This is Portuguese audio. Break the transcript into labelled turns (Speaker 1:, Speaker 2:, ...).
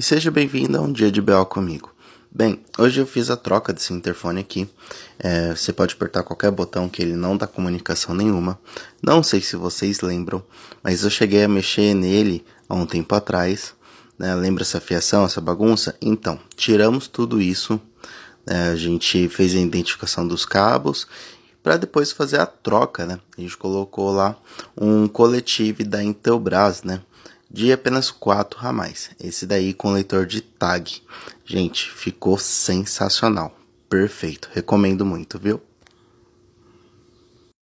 Speaker 1: e seja bem-vindo a um dia de BO comigo. Bem, hoje eu fiz a troca desse interfone aqui. É, você pode apertar qualquer botão que ele não dá comunicação nenhuma. Não sei se vocês lembram, mas eu cheguei a mexer nele há um tempo atrás. Né? Lembra essa fiação, essa bagunça? Então, tiramos tudo isso. Né? A gente fez a identificação dos cabos para depois fazer a troca, né? A gente colocou lá um coletivo da Intelbras, né? de apenas quatro ramais. Esse daí com leitor de tag. Gente, ficou sensacional. Perfeito. Recomendo muito, viu?